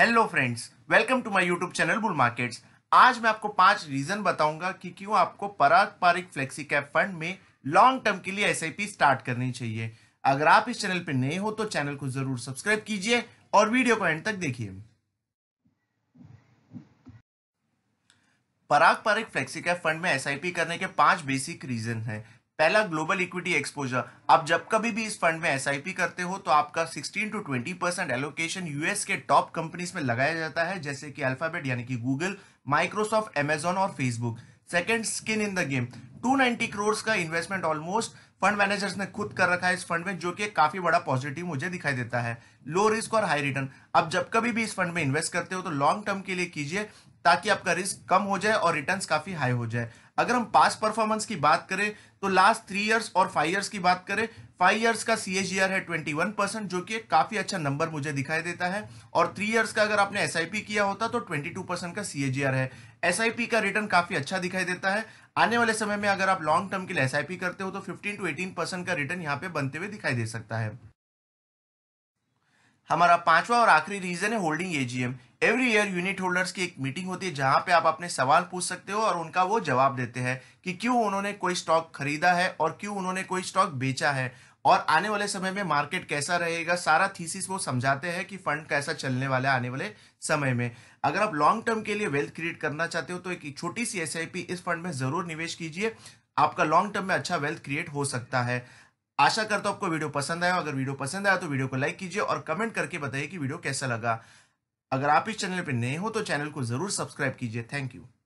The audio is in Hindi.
hello friends welcome to my YouTube channel bull markets आज मैं आपको पांच रीजन बताऊंगा कि क्यों आपको पारंपरिक फ्लेक्सी कैप फंड में लॉन्ग टर्म के लिए एस स्टार्ट करनी चाहिए अगर आप इस चैनल पर नए हो तो चैनल को जरूर सब्सक्राइब कीजिए और वीडियो को एंड तक देखिए पारिक फ्लेक्सी कैप फंड में एस करने के पांच बेसिक रीजन हैं पहला ग्लोबल इक्विटी एक्सपोजर आप जब कभी भी इस फंड में एस करते हो तो आपका 16 टू 20 परसेंट एलोकेशन यूएस के टॉप कंपनीज में लगाया जाता है जैसे कि अल्फाबेट यानी कि गूगल माइक्रोसॉफ्ट एमेजॉन और Facebook second skin in the game 290 crore का इन्वेस्टमेंट ऑलमोस्ट फंड मैनेजर्स ने खुद कर रखा है इस फंड में जो कि काफी बड़ा पॉजिटिव मुझे दिखाई देता है लो रिस्क और हाई रिटर्न आप जब कभी भी इस फंड में इन्वेस्ट करते हो तो लॉन्ग टर्म के लिए कीजिए ताकि आपका रिस्क कम हो जाए और रिटर्न्स काफी हाई हो जाए अगर हम पास परफॉर्मेंस की बात करें तो लास्ट थ्री इयर्स और फाइव इयर्स की बात करें फाइव इयर्स का सी है 21 परसेंट जो कि काफी अच्छा नंबर मुझे दिखाई देता है और थ्री इयर्स का अगर आपने एस किया होता तो 22 परसेंट का सी है एस का रिटर्न काफी अच्छा दिखाई देता है आने वाले समय में अगर आप लॉन्ग टर्म के लिए एस करते हो तो फिफ्टीन टू एटीन परसेंट का रिटर्न यहाँ पे बनते हुए दिखाई दे सकता है हमारा पांचवा और आखिरी रीजन है holding AGM every year unit holders की एक मीटिंग होती है जहां पे आप अपने सवाल पूछ सकते हो और उनका वो जवाब देते हैं कि क्यों उन्होंने कोई स्टॉक खरीदा है और क्यों उन्होंने कोई स्टॉक बेचा है और आने वाले समय में मार्केट कैसा रहेगा सारा थीसिस वो समझाते हैं कि फंड कैसा चलने वाला है आने वाले समय में अगर आप लॉन्ग टर्म के लिए वेल्थ क्रिएट करना चाहते हो तो एक छोटी सी एस इस फंड में जरूर निवेश कीजिए आपका लॉन्ग टर्म में अच्छा वेल्थ क्रिएट हो सकता है आशा करता हूं आपको वीडियो पसंद आया अगर वीडियो पसंद आया तो वीडियो को लाइक कीजिए और कमेंट करके बताइए कि वीडियो कैसा लगा अगर आप इस चैनल पर नए हो तो चैनल को जरूर सब्सक्राइब कीजिए थैंक यू